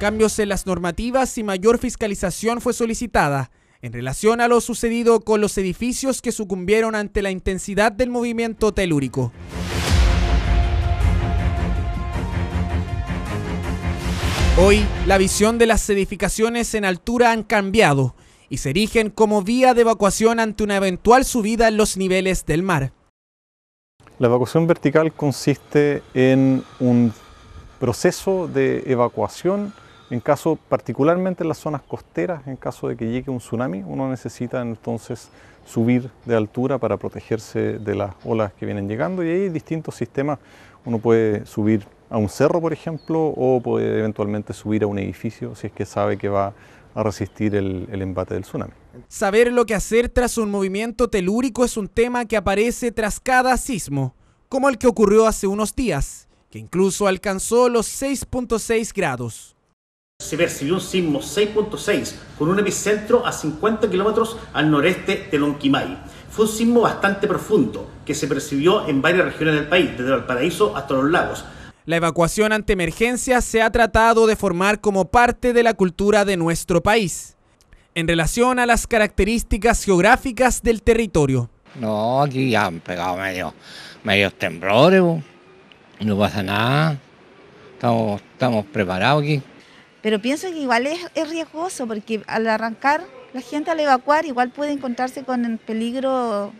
Cambios en las normativas y mayor fiscalización fue solicitada en relación a lo sucedido con los edificios que sucumbieron ante la intensidad del movimiento telúrico. Hoy, la visión de las edificaciones en altura han cambiado y se erigen como vía de evacuación ante una eventual subida en los niveles del mar. La evacuación vertical consiste en un proceso de evacuación en caso, particularmente en las zonas costeras, en caso de que llegue un tsunami, uno necesita entonces subir de altura para protegerse de las olas que vienen llegando y hay distintos sistemas. Uno puede subir a un cerro, por ejemplo, o puede eventualmente subir a un edificio si es que sabe que va a resistir el, embate del tsunami. Saber lo que hacer tras un movimiento telúrico es un tema que aparece tras cada sismo, como el que ocurrió hace unos días, que incluso alcanzó los 6.6 grados se percibió un sismo 6.6 con un epicentro a 50 kilómetros al noreste de Lonquimay. Fue un sismo bastante profundo que se percibió en varias regiones del país, desde Paraíso hasta los lagos. La evacuación ante emergencia se ha tratado de formar como parte de la cultura de nuestro país, en relación a las características geográficas del territorio. No, aquí ya han pegado medio, medios temblores, no pasa nada, estamos, estamos preparados aquí. Pero pienso que igual es, riesgoso porque al arrancar la gente al evacuar igual puede encontrarse con el peligro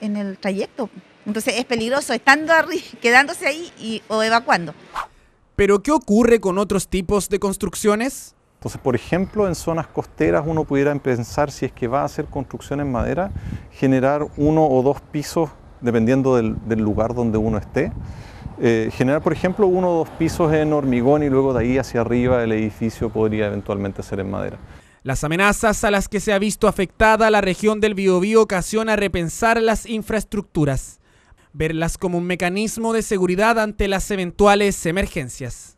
en el trayecto. Entonces es peligroso estando quedándose ahí o evacuando. Pero ¿qué ocurre con otros tipos de construcciones? Entonces, por ejemplo, en zonas costeras uno pudiera pensar, si es que va a hacer construcción en madera, generar uno o dos pisos, dependiendo del, del lugar donde uno esté, eh, generar, por ejemplo, uno o dos pisos en hormigón y luego de ahí hacia arriba el edificio podría eventualmente ser en madera. Las amenazas a las que se ha visto afectada la región del Biobío ocasiona repensar las infraestructuras, verlas como un mecanismo de seguridad ante las eventuales emergencias.